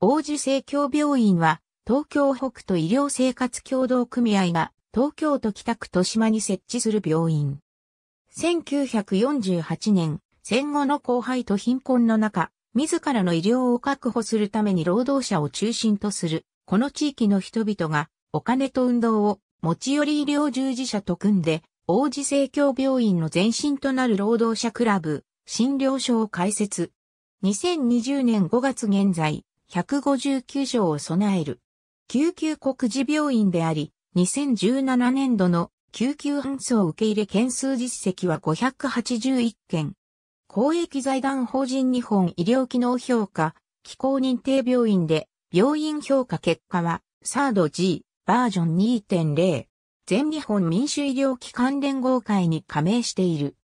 王子生協病院は、東京北都医療生活協同組合が、東京都北区豊島に設置する病院。1948年、戦後の荒廃と貧困の中、自らの医療を確保するために労働者を中心とする、この地域の人々が、お金と運動を、持ち寄り医療従事者と組んで、王子生協病院の前身となる労働者クラブ、診療所を開設。2020年5月現在、159床を備える。救急国事病院であり、2017年度の救急搬送受け入れ件数実績は581件。公益財団法人日本医療機能評価、機構認定病院で、病院評価結果は、サード G、バージョン2.0。全日本民主医療機関連合会に加盟している。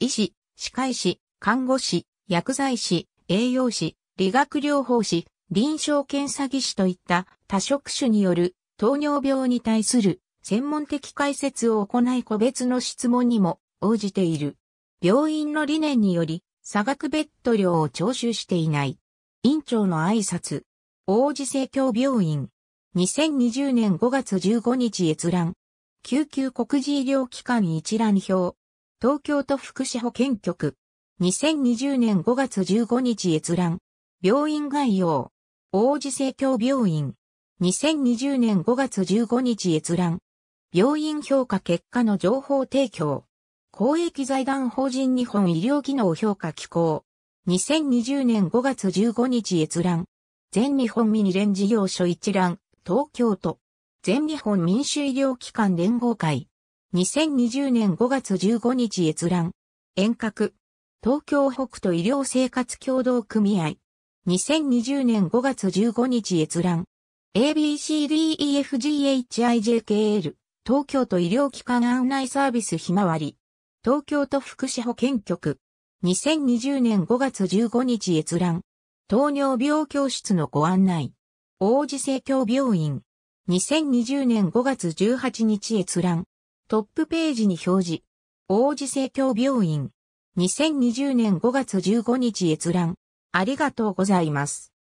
医師、歯科医師、看護師、薬剤師、栄養士、理学療法士、臨床検査技師といった多職種による糖尿病に対する専門的解説を行い個別の質問にも応じている。病院の理念により、差額ベッド料を徴収していない。院長の挨拶。王子生協病院。2020年5月15日閲覧。救急国事医療機関一覧表。東京都福祉保健局。2020年5月15日閲覧。病院概要。王子生協病院。2020年5月15日閲覧。病院評価結果の情報提供。公益財団法人日本医療機能評価機構。2020年5月15日閲覧。全日本ミニ連事業所一覧、東京都。全日本民主医療機関連合会。2020年5月15日閲覧。遠隔。東京北都医療生活協同組合。2020年5月15日閲覧。ABCDEFGHIJKL 東京都医療機関案内サービスひまわり東京都福祉保健局2020年5月15日閲覧糖尿病教室のご案内王子生協病院2020年5月18日閲覧トップページに表示王子生協病院2020年5月15日閲覧ありがとうございます。